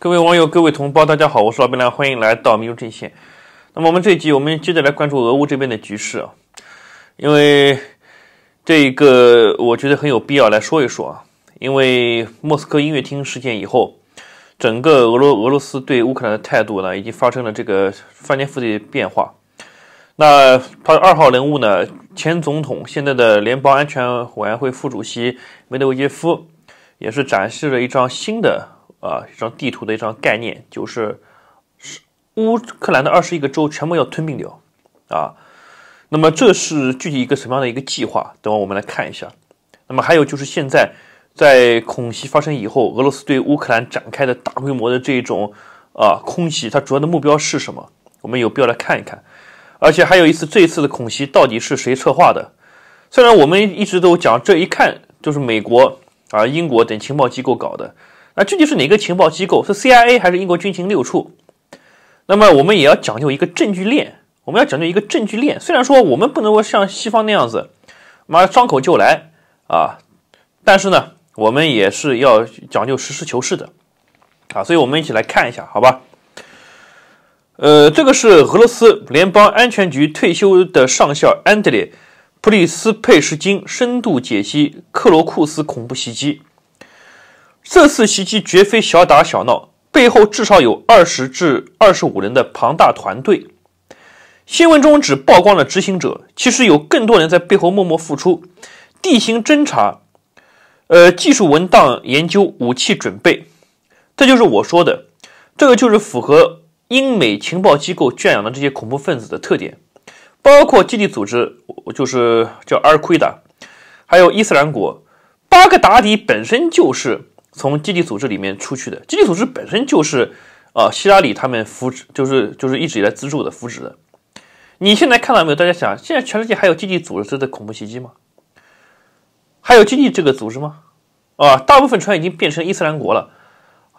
各位网友，各位同胞，大家好，我是老白梁，欢迎来到民族阵线。那么我们这一集，我们接着来关注俄乌这边的局势啊，因为这个我觉得很有必要来说一说啊，因为莫斯科音乐厅事件以后，整个俄罗俄罗斯对乌克兰的态度呢，已经发生了这个翻天覆地的变化。那他二号人物呢，前总统现在的联邦安全委员会副主席梅德韦杰夫，也是展示了一张新的。啊，一张地图的一张概念就是，是乌克兰的二十一个州全部要吞并掉，啊，那么这是具体一个什么样的一个计划？等会我们来看一下。那么还有就是现在在恐袭发生以后，俄罗斯对乌克兰展开的大规模的这种啊空袭，它主要的目标是什么？我们有必要来看一看。而且还有一次，这一次的恐袭到底是谁策划的？虽然我们一直都讲，这一看就是美国啊、英国等情报机构搞的。那具体是哪个情报机构？是 CIA 还是英国军情六处？那么我们也要讲究一个证据链，我们要讲究一个证据链。虽然说我们不能够像西方那样子，妈张口就来啊，但是呢，我们也是要讲究实事求是的啊。所以，我们一起来看一下，好吧？呃，这个是俄罗斯联邦安全局退休的上校安德烈·普里斯佩什金深度解析克罗库斯恐怖袭击。这次袭击绝非小打小闹，背后至少有二十至二十五人的庞大团队。新闻中只曝光了执行者，其实有更多人在背后默默付出。地形侦察，呃，技术文档研究，武器准备，这就是我说的，这个就是符合英美情报机构圈养的这些恐怖分子的特点，包括基地组织，就是叫阿奎达，还有伊斯兰国，巴格达迪本身就是。从基地组织里面出去的，基地组织本身就是，啊，希拉里他们扶持，就是就是一直以来资助的扶持的。你现在看到没有？大家想，现在全世界还有基地组织的恐怖袭击吗？还有基地这个组织吗？啊，大部分船已经变成伊斯兰国了。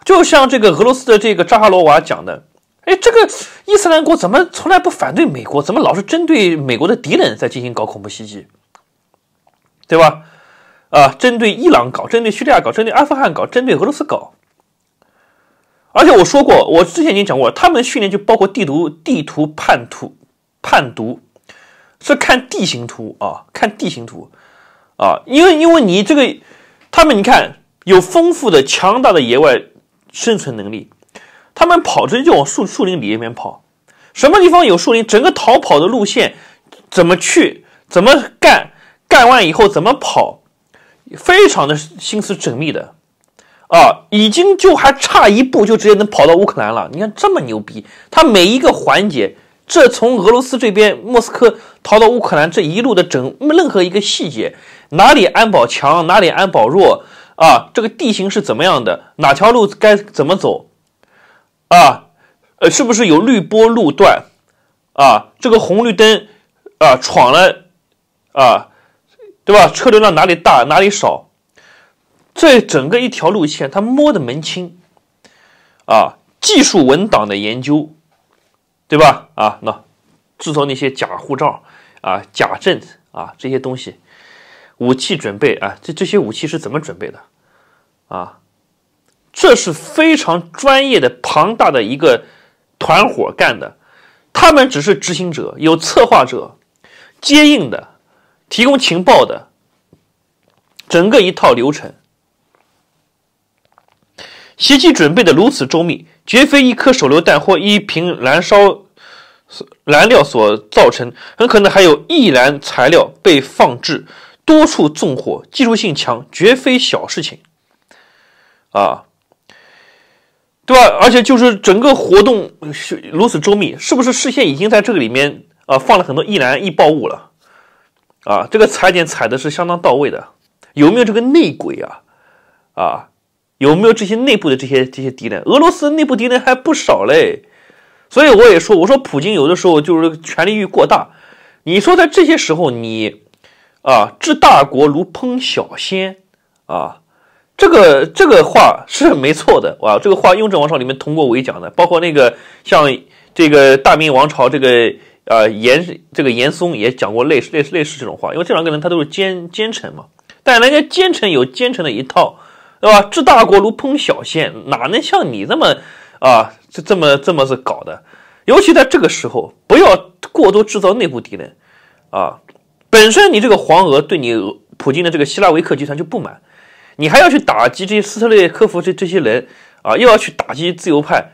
就像这个俄罗斯的这个扎哈罗娃讲的，哎，这个伊斯兰国怎么从来不反对美国？怎么老是针对美国的敌人在进行搞恐怖袭击？对吧？啊，针对伊朗搞，针对叙利亚搞，针对阿富汗搞，针对俄罗斯搞。而且我说过，我之前已经讲过，他们训练就包括地图、地图判图、判读，是看地形图啊，看地形图啊，因为因为你这个，他们你看有丰富的、强大的野外生存能力，他们跑直接就往树树林里面跑，什么地方有树林，整个逃跑的路线怎么去，怎么干，干完以后怎么跑。非常的心思缜密的，啊，已经就还差一步就直接能跑到乌克兰了。你看这么牛逼，他每一个环节，这从俄罗斯这边莫斯科逃到乌克兰这一路的整任何一个细节，哪里安保强，哪里安保弱啊？这个地形是怎么样的？哪条路该怎么走？啊，呃，是不是有绿波路段？啊，这个红绿灯啊，闯了啊？对吧？车流量哪里大哪里少，这整个一条路线他摸得门清，啊，技术文档的研究，对吧？啊，那制造那些假护照啊、假证啊这些东西，武器准备啊，这这些武器是怎么准备的？啊，这是非常专业的庞大的一个团伙干的，他们只是执行者，有策划者接应的。提供情报的整个一套流程，袭击准备的如此周密，绝非一颗手榴弹或一瓶燃烧燃料所造成，很可能还有易燃材料被放置多处纵火，技术性强，绝非小事情啊，对吧？而且就是整个活动是如此周密，是不是？事先已经在这个里面啊放了很多易燃易爆物了？啊，这个裁剪裁的是相当到位的，有没有这个内鬼啊？啊，有没有这些内部的这些这些敌人？俄罗斯内部敌人还不少嘞，所以我也说，我说普京有的时候就是权力欲过大。你说在这些时候，你啊治大国如烹小鲜啊，这个这个话是没错的哇。这个话雍正王朝里面通过伟讲的，包括那个像这个大明王朝这个。呃，严这个严嵩也讲过类似类似类似这种话，因为这两个人他都是奸奸臣嘛，但人家奸臣有奸臣的一套，对吧？制大国如烹小鲜，哪能像你这么啊这这么这么是搞的？尤其在这个时候，不要过多制造内部敌人啊！本身你这个黄俄对你普京的这个希拉维克集团就不满，你还要去打击这些斯特列科夫这这些人啊，又要去打击自由派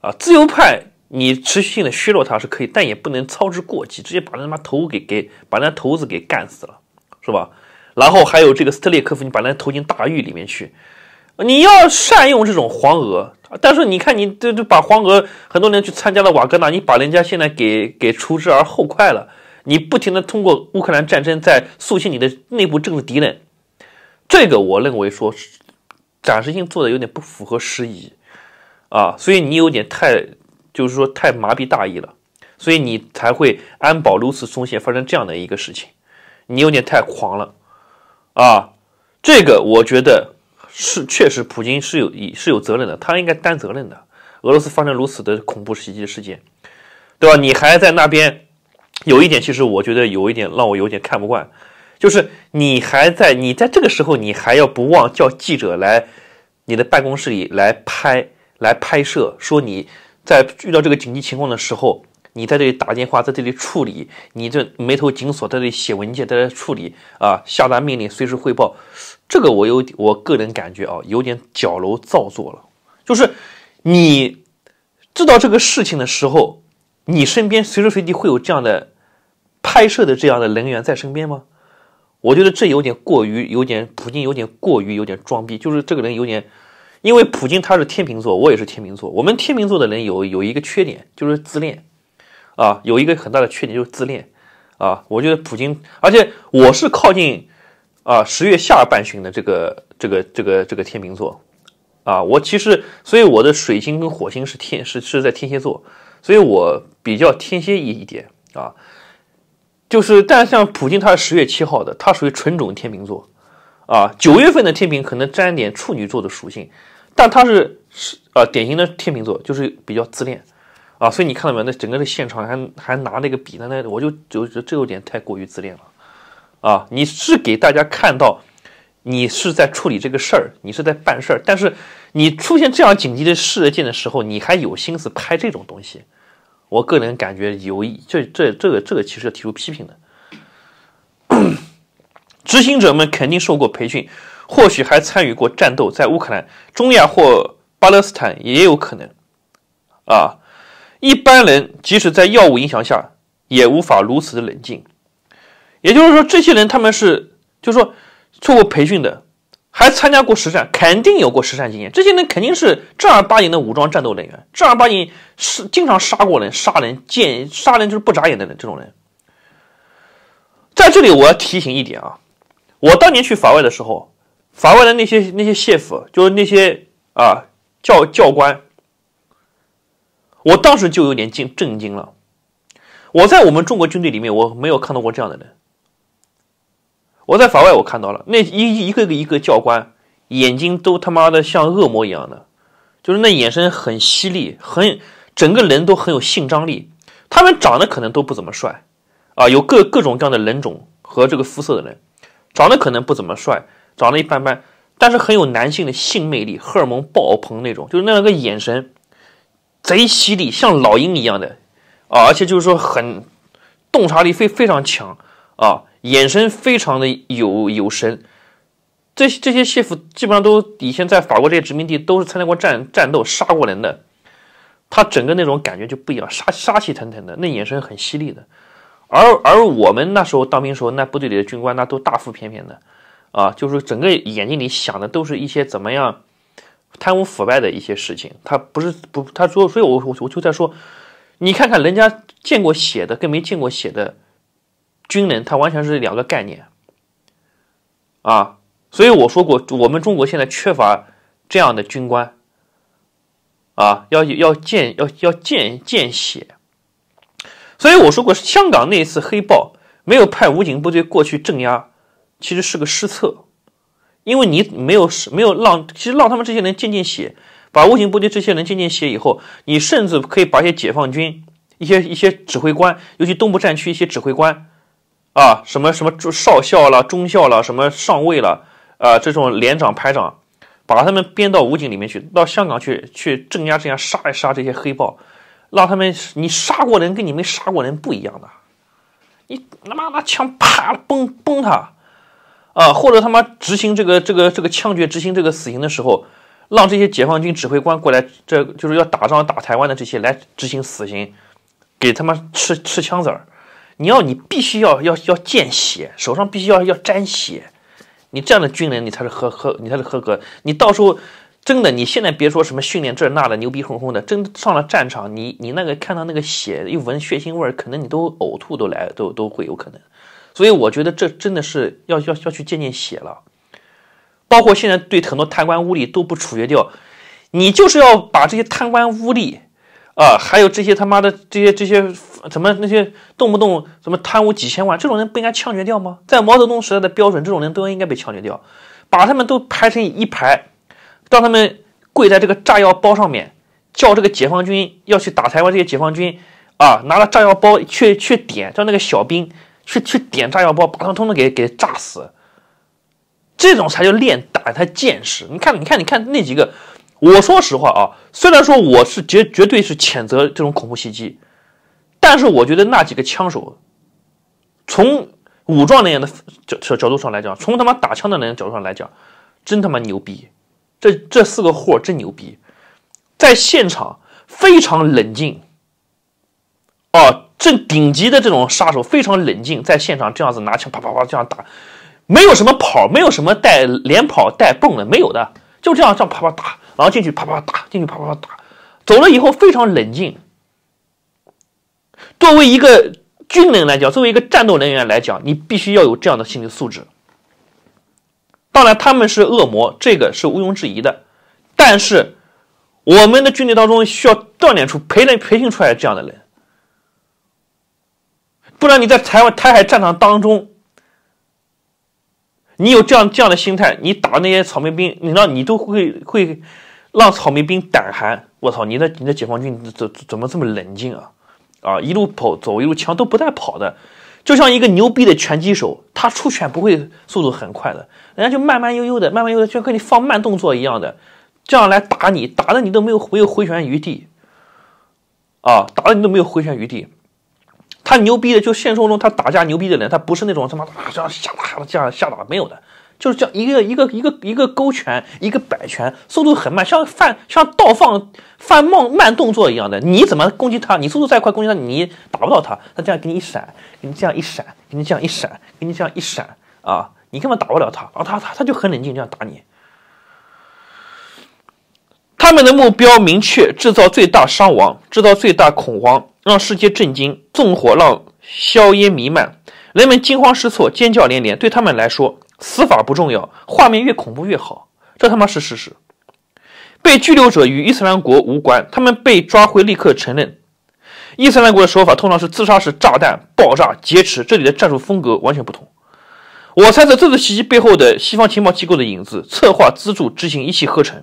啊，自由派。你持续性的削弱他是可以，但也不能操之过急，直接把那他妈头给给把那头子给干死了，是吧？然后还有这个斯特列科夫，你把那投进大狱里面去，你要善用这种黄俄。但是你看，你这这把黄俄很多人去参加了瓦格纳，你把人家现在给给除之而后快了，你不停的通过乌克兰战争在肃清你的内部政治敌人，这个我认为说暂时性做的有点不符合时宜啊，所以你有点太。就是说太麻痹大意了，所以你才会安保如此松懈，发生这样的一个事情，你有点太狂了，啊，这个我觉得是确实，普京是有是有责任的，他应该担责任的。俄罗斯发生如此的恐怖袭击事件，对吧？你还在那边，有一点其实我觉得有一点让我有点看不惯，就是你还在你在这个时候，你还要不忘叫记者来你的办公室里来拍来拍摄，说你。在遇到这个紧急情况的时候，你在这里打电话，在这里处理，你这眉头紧锁，在这里写文件，在这处理啊，下达命令，随时汇报。这个我有，我个人感觉啊，有点矫揉造作了。就是你知道这个事情的时候，你身边随时随地会有这样的拍摄的这样的人员在身边吗？我觉得这有点过于，有点普京有点过于有点装逼，就是这个人有点。因为普京他是天秤座，我也是天秤座。我们天秤座的人有有一个缺点，就是自恋，啊，有一个很大的缺点就是自恋，啊，我觉得普京，而且我是靠近啊十月下半旬的这个这个这个这个天秤座，啊，我其实所以我的水星跟火星是天是是在天蝎座，所以我比较天蝎一一点啊，就是但像普京他是十月七号的，他属于纯种天秤座，啊，九月份的天秤可能沾点处女座的属性。但他是是啊，典型的天秤座，就是比较自恋，啊，所以你看到没有？那整个的现场还还拿那个笔在那，我就就觉得这有点太过于自恋了，啊，你是给大家看到你是在处理这个事儿，你是在办事儿，但是你出现这样紧急的事件的时候，你还有心思拍这种东西，我个人感觉有，这这这个这个其实要提出批评的，执行者们肯定受过培训。或许还参与过战斗，在乌克兰、中亚或巴勒斯坦也有可能。啊，一般人即使在药物影响下也无法如此的冷静。也就是说，这些人他们是，就是说做过培训的，还参加过实战，肯定有过实战经验。这些人肯定是正儿八经的武装战斗人员，正儿八经是经常杀过人、杀人见杀人就是不眨眼的人，这种人。在这里，我要提醒一点啊，我当年去法外的时候。法外的那些那些谢府，就是那些啊教教官，我当时就有点惊震惊了。我在我们中国军队里面，我没有看到过这样的人。我在法外，我看到了那一一个个一个教官，眼睛都他妈的像恶魔一样的，就是那眼神很犀利，很整个人都很有性张力。他们长得可能都不怎么帅，啊，有各各种各样的人种和这个肤色的人，长得可能不怎么帅。长得一般般，但是很有男性的性魅力，荷尔蒙爆棚那种，就是那个眼神贼犀利，像老鹰一样的啊！而且就是说很洞察力非非常强啊，眼神非常的有有神。这这些戏服基本上都以前在法国这些殖民地都是参加过战战斗、杀过人的，他整个那种感觉就不一样，杀杀气腾腾的，那眼神很犀利的。而而我们那时候当兵时候，那部队里的军官那都大腹便便的。啊，就是整个眼睛里想的都是一些怎么样贪污腐败的一些事情，他不是不，他说，所以我我我就在说，你看看人家见过血的，跟没见过血的军人，他完全是两个概念啊。所以我说过，我们中国现在缺乏这样的军官啊，要要见要要见见血。所以我说过，香港那一次黑豹没有派武警部队过去镇压。其实是个失策，因为你没有没有让，其实让他们这些人渐渐写，把武警部队这些人渐渐写以后，你甚至可以把一些解放军一些一些指挥官，尤其东部战区一些指挥官，啊，什么什么少校了、中校了、什么上尉了，啊，这种连长、排长，把他们编到武警里面去，到香港去去镇压镇压，杀一杀这些黑豹，让他们你杀过人跟你没杀过人不一样的，你他妈拿枪啪崩崩他。啊，或者他妈执行这个这个这个枪决，执行这个死刑的时候，让这些解放军指挥官过来，这就是要打仗打台湾的这些来执行死刑，给他妈吃吃枪子儿，你要你必须要要要见血，手上必须要要沾血，你这样的军人你才是合合你才是合格，你到时候真的你现在别说什么训练这那的牛逼哄哄的，真上了战场你你那个看到那个血一闻血腥味儿，可能你都呕吐都来都都会有可能。所以我觉得这真的是要要要去见见血了，包括现在对很多贪官污吏都不处决掉，你就是要把这些贪官污吏，啊，还有这些他妈的这些这些怎么那些动不动什么贪污几千万这种人不应该枪决掉吗？在毛泽东时代的标准，这种人都应该被枪决掉，把他们都排成一排，让他们跪在这个炸药包上面，叫这个解放军要去打台湾，这些解放军啊，拿了炸药包去去点，叫那个小兵。去去点炸药包，把他们通通给给炸死，这种才叫练胆、才见识。你看，你看，你看那几个，我说实话啊，虽然说我是绝绝对是谴责这种恐怖袭击，但是我觉得那几个枪手，从武装人员的角角度上来讲，从他妈打枪的人角度上来讲，真他妈牛逼，这这四个货真牛逼，在现场非常冷静，哦。最顶级的这种杀手非常冷静，在现场这样子拿枪啪啪啪这样打，没有什么跑，没有什么带连跑带蹦的，没有的，就这样这样啪啪打，然后进去啪啪打，进去啪啪打，走了以后非常冷静。作为一个军人来讲，作为一个战斗人员来讲，你必须要有这样的心理素质。当然他们是恶魔，这个是毋庸置疑的，但是我们的军队当中需要锻炼出培人、培训出来这样的人。不然你在台湾台海战场当中，你有这样这样的心态，你打那些草莓兵，你让你都会会让草莓兵胆寒。我操，你的你的解放军怎怎么这么冷静啊？啊，一路跑走一路枪都不带跑的，就像一个牛逼的拳击手，他出拳不会速度很快的，人家就慢慢悠悠的，慢慢悠悠的，就跟你放慢动作一样的，这样来打你，打的你都没有没有回旋余地，啊，打的你都没有回旋余地。他牛逼的，就现实中他打架牛逼的人，他不是那种他妈这样下打这样下打没有的，就是这样一个一个一个一个勾拳，一个摆拳，速度很慢，像犯像倒放犯慢慢动作一样的。你怎么攻击他？你速度再快攻击他，你打不到他。他这样给你一闪，给你这样一闪，给你这样一闪，给你这样一闪啊！你根本打不了他。啊，他他他就很冷静这样打你。他们的目标明确，制造最大伤亡，制造最大恐慌。让世界震惊，纵火让硝烟弥漫，人们惊慌失措，尖叫连连。对他们来说，死法不重要，画面越恐怖越好。这他妈是事实。被拘留者与伊斯兰国无关，他们被抓回立刻承认。伊斯兰国的手法通常是自杀式炸弹爆炸、劫持，这里的战术风格完全不同。我猜测这次袭击背后的西方情报机构的影子，策划、资助、执行一气呵成。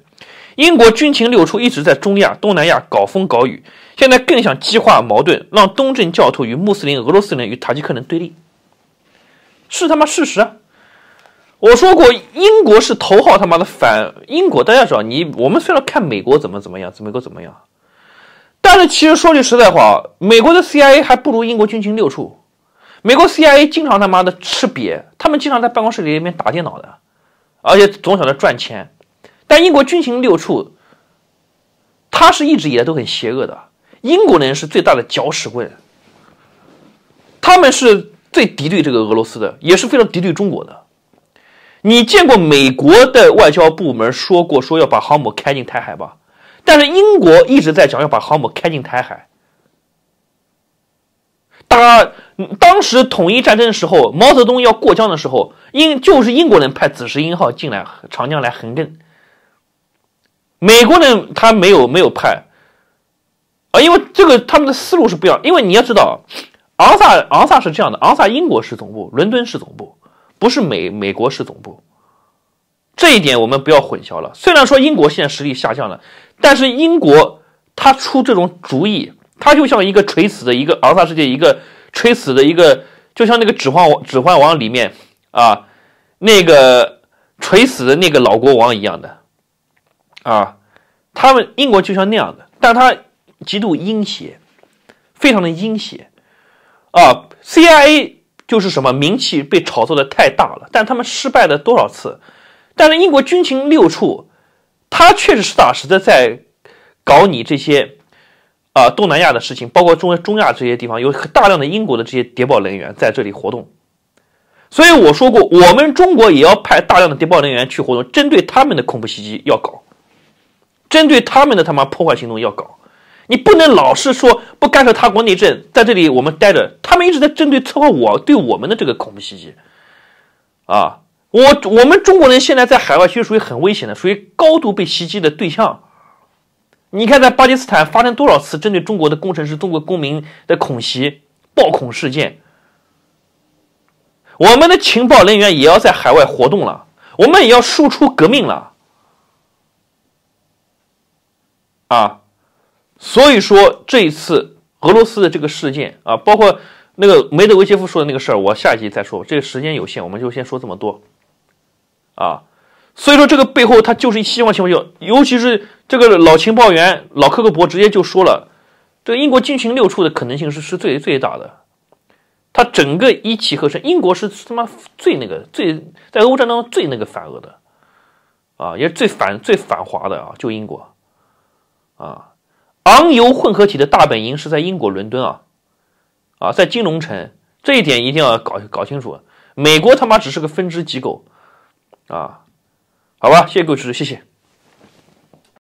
英国军情六处一直在中亚、东南亚搞风搞雨。现在更想激化矛盾，让东正教徒与穆斯林、俄罗斯人与塔吉克人对立，是他妈事实啊！我说过，英国是头号他妈的反英国。大家知道，你我们虽然看美国怎么怎么样，美国怎么样，但是其实说句实在话，美国的 CIA 还不如英国军情六处。美国 CIA 经常他妈的吃瘪，他们经常在办公室里里面打电脑的，而且总想着赚钱。但英国军情六处，他是一直以来都很邪恶的。英国人是最大的搅屎棍，他们是最敌对这个俄罗斯的，也是非常敌对中国的。你见过美国的外交部门说过说要把航母开进台海吧？但是英国一直在讲要把航母开进台海。当当时统一战争的时候，毛泽东要过江的时候，英就是英国人派紫石英号进来长江来横亘。美国人他没有没有派。啊，因为这个他们的思路是不一样。因为你要知道，昂萨昂萨是这样的，昂萨英国是总部，伦敦是总部，不是美美国是总部。这一点我们不要混淆了。虽然说英国现在实力下降了，但是英国他出这种主意，他就像一个垂死的一个昂萨世界，一个垂死的一个，就像那个指环指环王里面啊那个垂死的那个老国王一样的啊，他们英国就像那样的，但他。极度阴险，非常的阴险啊！CIA 就是什么名气被炒作的太大了，但他们失败了多少次？但是英国军情六处，他确实实打实的在搞你这些啊东南亚的事情，包括中中亚这些地方，有大量的英国的这些谍报人员在这里活动。所以我说过，我们中国也要派大量的谍报人员去活动，针对他们的恐怖袭击要搞，针对他们的他妈破坏行动要搞。你不能老是说不干涉他国内政，在这里我们待着，他们一直在针对策划我对我们的这个恐怖袭击，啊，我我们中国人现在在海外其实属于很危险的，属于高度被袭击的对象。你看，在巴基斯坦发生多少次针对中国的工程师、中国公民的恐袭、暴恐事件？我们的情报人员也要在海外活动了，我们也要输出革命了，啊。所以说，这一次俄罗斯的这个事件啊，包括那个梅德韦杰夫说的那个事儿，我下一集再说。这个时间有限，我们就先说这么多啊。所以说，这个背后他就是希望情报，尤尤其是这个老情报员老克格勃直接就说了，这个英国军情六处的可能性是是最最大的。他整个一气呵成，英国是他妈最那个最在俄乌战争最那个反俄的啊，也是最反最反华的啊，就英国啊。昂游混合体的大本营是在英国伦敦啊，啊，在金融城，这一点一定要搞搞清楚。美国他妈只是个分支机构，啊，好吧，谢谢支持，谢谢。